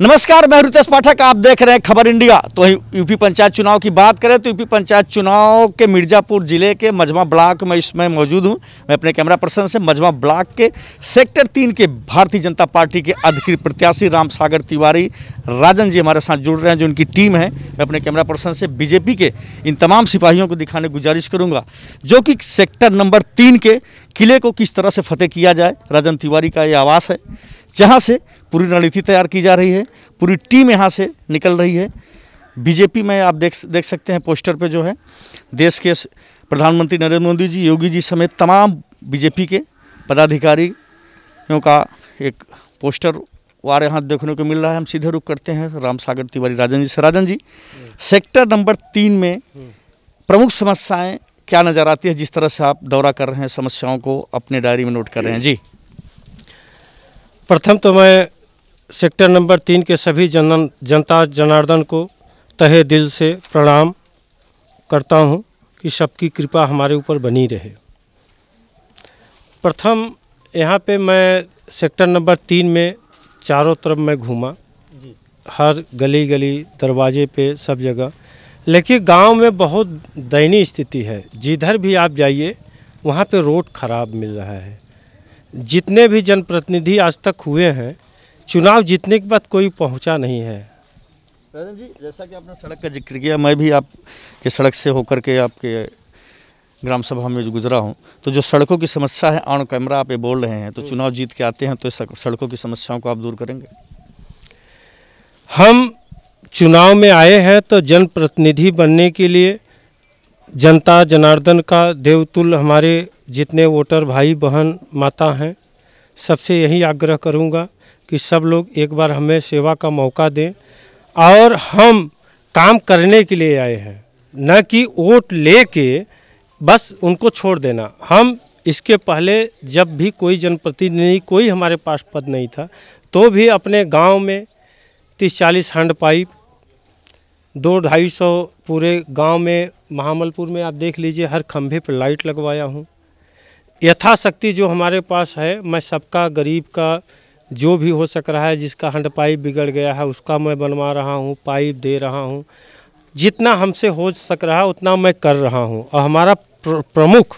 नमस्कार मैं रुतेश पाठक आप देख रहे हैं खबर इंडिया तो यूपी पंचायत चुनाव की बात करें तो यूपी पंचायत चुनाव के मिर्ज़ापुर ज़िले के मजमा ब्लॉक में इसमें मौजूद हूं मैं अपने कैमरा पर्सन से मजमा ब्लॉक के सेक्टर तीन के भारतीय जनता पार्टी के अधिकृत प्रत्याशी राम सागर तिवारी राजन जी हमारे साथ जुड़ रहे हैं जो उनकी टीम है मैं अपने कैमरा पर्सन से बीजेपी के इन तमाम सिपाहियों को दिखाने गुजारिश करूँगा जो कि सेक्टर नंबर तीन के किले को किस तरह से फतेह किया जाए राजन तिवारी का ये आवास है जहाँ से पूरी रणनीति तैयार की जा रही है पूरी टीम यहाँ से निकल रही है बीजेपी में आप देख देख सकते हैं पोस्टर पे जो है देश के प्रधानमंत्री नरेंद्र मोदी जी योगी जी समेत तमाम बीजेपी के पदाधिकारियों का एक पोस्टर वार यहाँ देखने को मिल रहा है हम सीधे रुख करते हैं राम सागर तिवारी राजन जी से राजन जी सेक्टर नंबर तीन में प्रमुख समस्याएं क्या नज़र आती है जिस तरह से आप दौरा कर रहे हैं समस्याओं को अपने डायरी में नोट कर रहे हैं जी प्रथम तो मैं सेक्टर नंबर तीन के सभी जन जनता जनार्दन को तहे दिल से प्रणाम करता हूं कि सबकी कृपा हमारे ऊपर बनी रहे प्रथम यहाँ पे मैं सेक्टर नंबर तीन में चारों तरफ मैं घूमा हर गली गली दरवाजे पे सब जगह लेकिन गांव में बहुत दयनीय स्थिति है जिधर भी आप जाइए वहाँ पे रोड ख़राब मिल रहा है जितने भी जनप्रतिनिधि आज तक हुए हैं चुनाव जीतने के बाद कोई पहुंचा नहीं है राजन जी जैसा कि आपने सड़क का जिक्र किया मैं भी आपके सड़क से होकर के आपके ग्राम सभा में जो गुजरा हूँ तो जो सड़कों की समस्या है ऑन कैमरा आप ये बोल रहे हैं तो हम्म। चुनाव जीत के आते हैं तो सड़कों की समस्याओं को आप दूर करेंगे हम चुनाव में आए हैं तो जनप्रतिनिधि बनने के लिए जनता जनार्दन का देवतुल हमारे जितने वोटर भाई बहन माता हैं सबसे यही आग्रह करूंगा कि सब लोग एक बार हमें सेवा का मौका दें और हम काम करने के लिए आए हैं न कि वोट ले के बस उनको छोड़ देना हम इसके पहले जब भी कोई जनप्रतिनिधि कोई हमारे पास पद नहीं था तो भी अपने गांव में तीस चालीस हैंड पाइप दो ढाई सौ पूरे गांव में महामलपुर में आप देख लीजिए हर खंभे पर लाइट लगवाया हूँ यथाशक्ति जो हमारे पास है मैं सबका गरीब का जो भी हो सक रहा है जिसका हंड पाइप बिगड़ गया है उसका मैं बनवा रहा हूँ पाइप दे रहा हूँ जितना हमसे हो सक रहा है उतना मैं कर रहा हूँ और हमारा प्र प्रमुख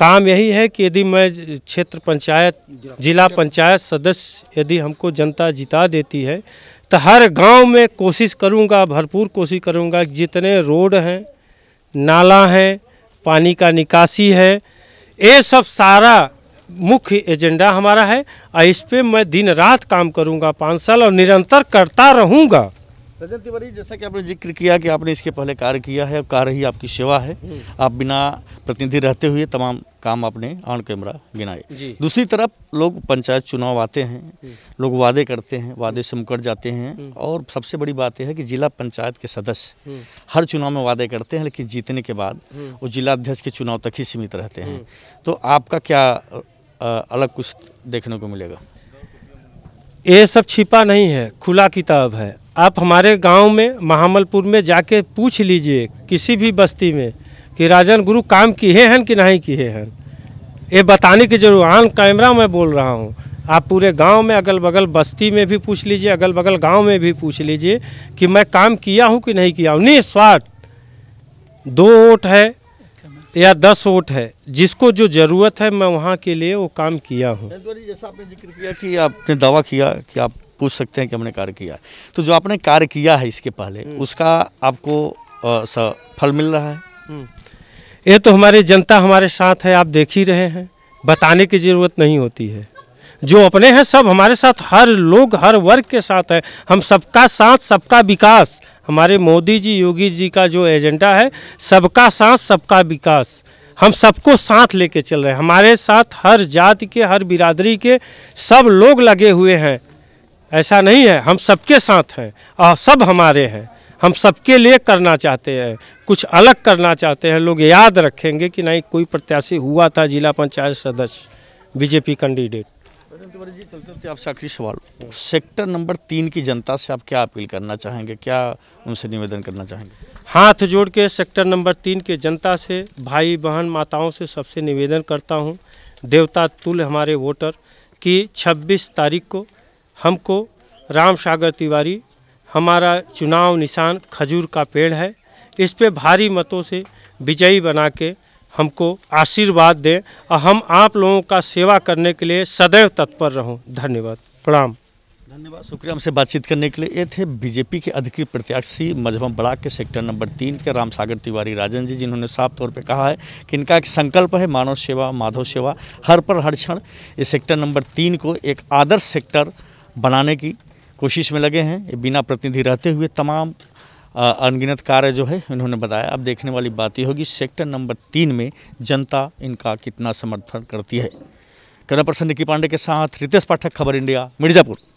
काम यही है कि यदि मैं क्षेत्र पंचायत जिला पंचायत सदस्य यदि हमको जनता जिता देती है तो हर गांव में कोशिश करूंगा भरपूर कोशिश करूंगा जितने रोड हैं नाला हैं पानी का निकासी है ये सब सारा मुख्य एजेंडा हमारा है और इस पर मैं दिन रात काम करूँगा पाँच साल और निरंतर करता रहूँगा रजन तिवारी जैसा कि आपने जिक्र किया कि आपने इसके पहले कार्य किया है कार्य ही आपकी सेवा है हम्म। आप बिना प्रतिनिधि रहते हुए तमाम काम आपने ऑन कैमरा गिनाए दूसरी तरफ लोग पंचायत चुनाव आते हैं हम्म। लोग वादे करते हैं वादे से मुकर जाते हैं हम्म। और सबसे बड़ी बात यह है कि जिला पंचायत के सदस्य हर चुनाव में वादे करते हैं लेकिन जीतने के बाद वो जिला अध्यक्ष के चुनाव तक ही सीमित रहते हैं तो आपका क्या अलग कुछ देखने को मिलेगा ये सब छिपा नहीं है खुला किताब है आप हमारे गांव में महामलपुर में जाके पूछ लीजिए किसी भी बस्ती में कि राजन गुरु काम किए हैं कि नहीं किए हैं ये बताने की जरूरत आन कैमरा मैं बोल रहा हूँ आप पूरे गांव में अगल बगल बस्ती में भी पूछ लीजिए अगल बगल गांव में भी पूछ लीजिए कि मैं काम किया हूँ कि नहीं किया हूँ निस्वार्थ दो ओट है या दस वोट है जिसको जो ज़रूरत है मैं वहाँ के लिए वो काम किया हूँ जैसा आपने जिक्र किया कि आपने दावा किया कि आप पूछ सकते हैं कि हमने कार्य किया तो जो आपने कार्य किया है इसके पहले हम्म। उसका आपको फल मिल रहा है हम्म। ये तो हमारी जनता हमारे साथ है आप देख ही रहे हैं बताने की ज़रूरत नहीं होती है जो अपने हैं सब हमारे साथ हर लोग हर वर्ग के साथ हैं हम सबका साथ सबका विकास हमारे मोदी जी योगी जी का जो एजेंडा है सबका साथ सबका विकास हम सबको साथ लेके चल रहे हैं हमारे साथ हर जाति के हर बिरादरी के सब लोग लगे हुए हैं ऐसा नहीं है हम सबके साथ हैं और सब हमारे हैं हम सबके लिए करना चाहते हैं कुछ अलग करना चाहते हैं लोग याद रखेंगे कि नहीं कोई प्रत्याशी हुआ था जिला पंचायत सदस्य बीजेपी कैंडिडेट जी चलते चलते आपसे आखिरी सवाल सेक्टर नंबर तीन की जनता से आप क्या अपील करना चाहेंगे क्या उनसे निवेदन करना चाहेंगे हाथ जोड़ के सेक्टर नंबर तीन के जनता से भाई बहन माताओं से सबसे निवेदन करता हूँ देवता तुल हमारे वोटर कि 26 तारीख को हमको राम सागर तिवारी हमारा चुनाव निशान खजूर का पेड़ है इस पे भारी मतों से विजयी बना के हमको आशीर्वाद दें और हम आप लोगों का सेवा करने के लिए सदैव तत्पर रहूं धन्यवाद प्रणाम धन्यवाद शुक्रिया हमसे बातचीत करने के लिए ये थे बीजेपी के अधिकृत प्रत्याशी मझमा बड़ा के सेक्टर नंबर तीन के राम सागर तिवारी राजन जी जिन्होंने साफ तौर पे कहा है कि इनका एक संकल्प है मानव सेवा माधव सेवा हर पर हर क्षण ये सेक्टर नंबर तीन को एक आदर्श सेक्टर बनाने की कोशिश में लगे हैं ये बिना प्रतिनिधि रहते हुए तमाम अनगिनत कार्य जो है इन्होंने बताया अब देखने वाली बात यह होगी सेक्टर नंबर तीन में जनता इनका कितना समर्थन करती है कन्ना पर्सन निकी पांडे के साथ रितेश पाठक खबर इंडिया मिर्जापुर